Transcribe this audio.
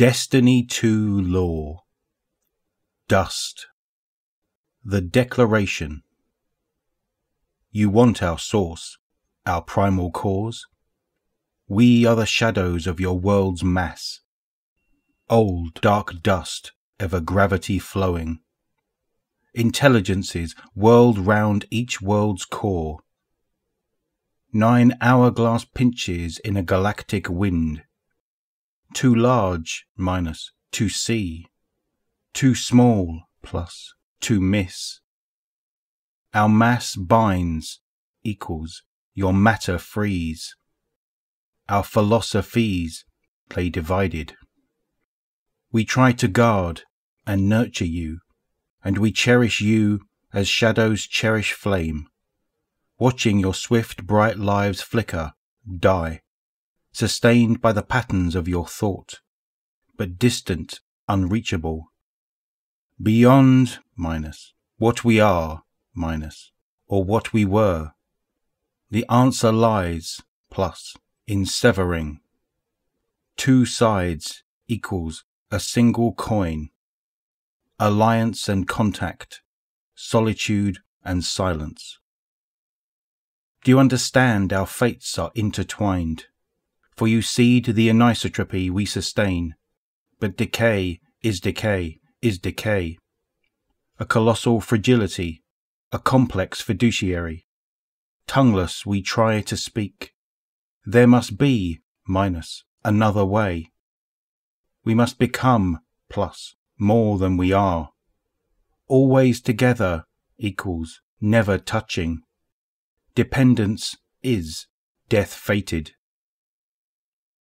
Destiny 2 Law Dust The Declaration You want our source, our primal cause? We are the shadows of your world's mass. Old dark dust, ever gravity flowing. Intelligences whirled round each world's core. Nine hourglass pinches in a galactic wind too large minus to see, too small plus to miss. Our mass binds equals your matter frees. Our philosophies play divided. We try to guard and nurture you, and we cherish you as shadows cherish flame, watching your swift bright lives flicker, die, sustained by the patterns of your thought, but distant, unreachable. Beyond minus what we are minus or what we were. The answer lies plus in severing. Two sides equals a single coin. Alliance and contact, solitude and silence. Do you understand our fates are intertwined? For you cede the anisotropy we sustain, but decay is decay is decay. A colossal fragility, a complex fiduciary. Tongueless we try to speak. There must be, minus, another way. We must become, plus, more than we are. Always together equals never touching. Dependence is death fated.